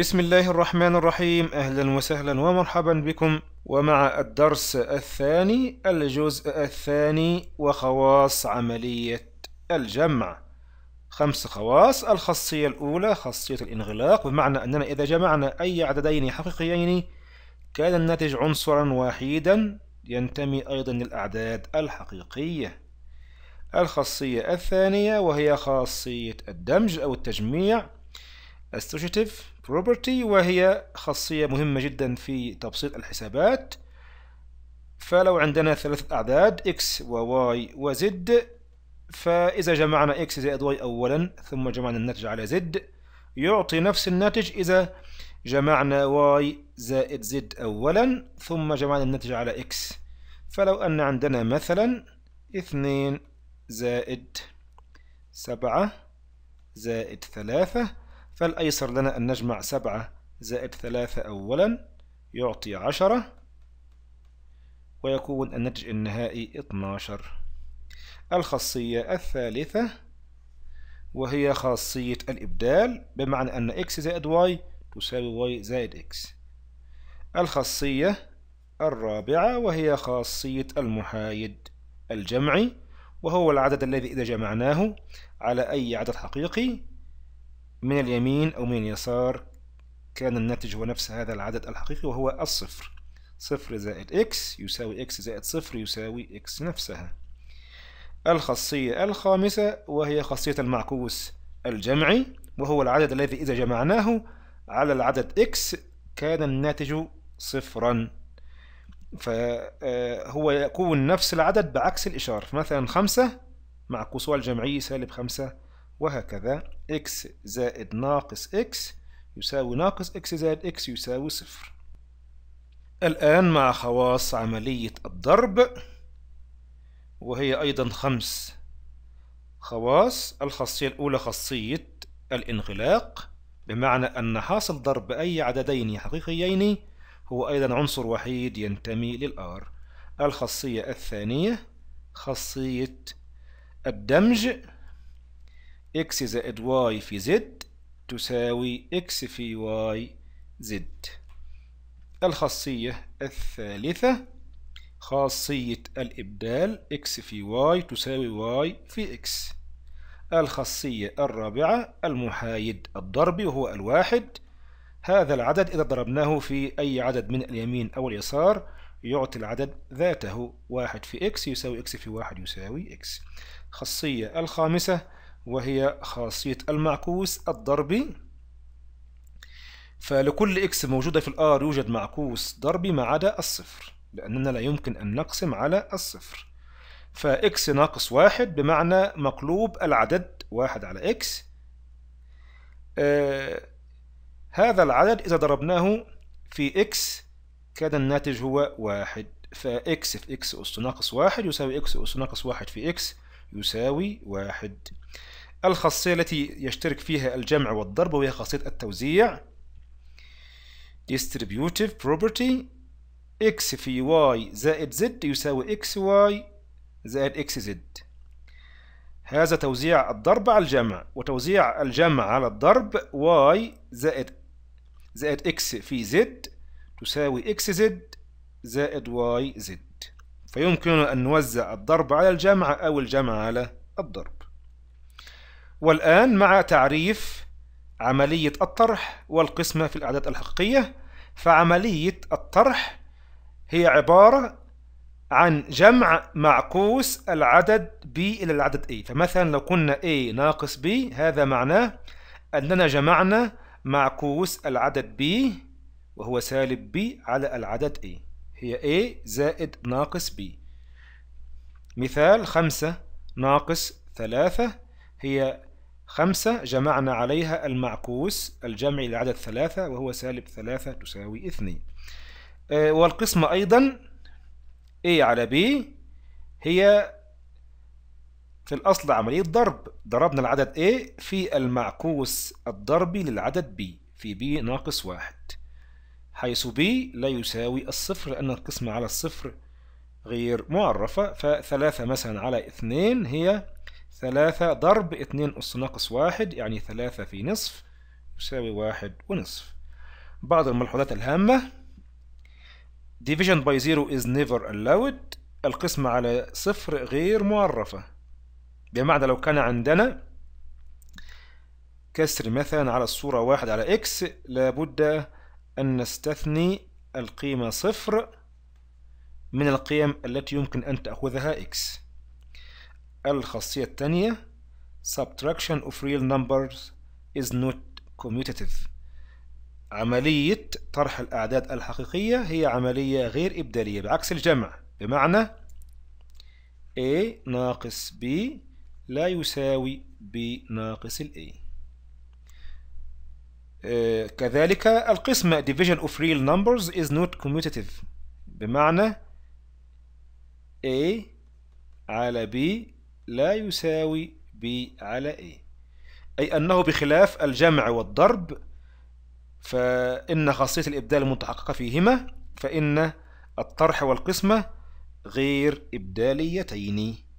بسم الله الرحمن الرحيم أهلا وسهلا ومرحبا بكم ومع الدرس الثاني الجزء الثاني وخواص عملية الجمع خمس خواص الخاصية الأولى خاصية الانغلاق بمعنى أننا إذا جمعنا أي عددين حقيقيين كان الناتج عنصرا وحيدا ينتمي أيضا للأعداد الحقيقية الخاصية الثانية وهي خاصية الدمج أو التجميع associative property وهي خاصية مهمة جدا في تبسيط الحسابات فلو عندنا ثلاثة أعداد x و y و z فإذا جمعنا x زائد y أولا ثم جمعنا الناتج على z يعطي نفس الناتج إذا جمعنا y زائد z أولا ثم جمعنا الناتج على x فلو أن عندنا مثلا اثنين زائد سبعة زائد ثلاثة فالأيسر لنا أن نجمع سبعة زائد ثلاثة أولا يعطي عشرة ويكون الناتج النهائي 12 الخاصية الثالثة وهي خاصية الإبدال بمعنى أن x زائد y تساوي y زائد x الخاصية الرابعة وهي خاصية المحايد الجمعي وهو العدد الذي إذا جمعناه على أي عدد حقيقي من اليمين أو من اليسار كان الناتج هو نفس هذا العدد الحقيقي وهو الصفر صفر زائد إكس يساوي إكس زائد صفر يساوي إكس نفسها الخاصية الخامسة وهي خاصية المعكوس الجمعي وهو العدد الذي إذا جمعناه على العدد إكس كان الناتج صفرا فهو آه، يكون نفس العدد بعكس الإشارة مثلا خمسة معكوسها الجمعي سالب خمسة وهكذا x زائد ناقص x يساوي ناقص x زائد x يساوي صفر الآن مع خواص عملية الضرب وهي أيضا خمس خواص الخاصية الأولى خاصية الانغلاق بمعنى أن حاصل ضرب أي عددين حقيقيين هو أيضا عنصر وحيد ينتمي للآر الخاصية الثانية خاصية الدمج إكس زائد واي في زد تساوي إكس في واي زد الخاصية الثالثة خاصية الإبدال إكس في واي تساوي واي في إكس الخاصية الرابعة المحايد الضربي وهو الواحد هذا العدد إذا ضربناه في أي عدد من اليمين أو اليسار يعطي العدد ذاته واحد في إكس يساوي إكس في واحد يساوي إكس خاصية الخامسة وهي خاصية المعكوس الضربي فلكل إكس موجودة في الآر يوجد معكوس ضربي ما عدا الصفر لأننا لا يمكن أن نقسم على الصفر فإكس ناقص واحد بمعنى مقلوب العدد واحد على إكس آه هذا العدد إذا ضربناه في إكس كان الناتج هو واحد فإكس في إكس أس ناقص واحد يساوي إكس أس ناقص واحد في إكس يساوي واحد الخاصية التي يشترك فيها الجمع والضرب وهي خاصية التوزيع distributive property x في y زائد z يساوي xy زائد xz هذا توزيع الضرب على الجمع وتوزيع الجمع على الضرب y زائد زائد x في z تساوي xz زائد yz فيمكننا أن نوزع الضرب على الجمع أو الجمع على الضرب والآن مع تعريف عملية الطرح والقسمة في الأعداد الحقيقية فعملية الطرح هي عبارة عن جمع معكوس العدد B إلى العدد A فمثلا لو قلنا A ناقص B هذا معناه أننا جمعنا معكوس العدد B وهو سالب B على العدد A هي A زائد ناقص B مثال 5 ناقص 3 هي خمسة جمعنا عليها المعكوس الجمع لعدد ثلاثة وهو سالب ثلاثة تساوي اثنين آه، والقسمة أيضا A على B هي في الأصل عملية ضرب ضربنا العدد A في المعكوس الضربي للعدد B في B ناقص واحد حيث B لا يساوي الصفر لأن القسمة على الصفر غير معرفة فثلاثة مثلا على اثنين هي ثلاثة ضرب اثنين أس ناقص واحد يعني ثلاثة في نصف يساوي واحد ونصف بعض الملحوظات الهامة division by zero is never allowed القسمة على صفر غير معرفة بمعنى لو كان عندنا كسر مثلا على الصورة واحد على x لابد أن نستثني القيمة صفر من القيم التي يمكن أن تأخذها x الخاصية الثانية subtraction of real numbers is not commutative عملية طرح الأعداد الحقيقية هي عملية غير إبدالية بعكس الجمع بمعنى A ناقص B لا يساوي B ناقص ال A آه، كذلك القسمة division of real numbers is not commutative بمعنى A على B لا يساوي B على A أي أنه بخلاف الجمع والضرب فإن خاصية الإبدال المتحققة فيهما فإن الطرح والقسمة غير إبداليتين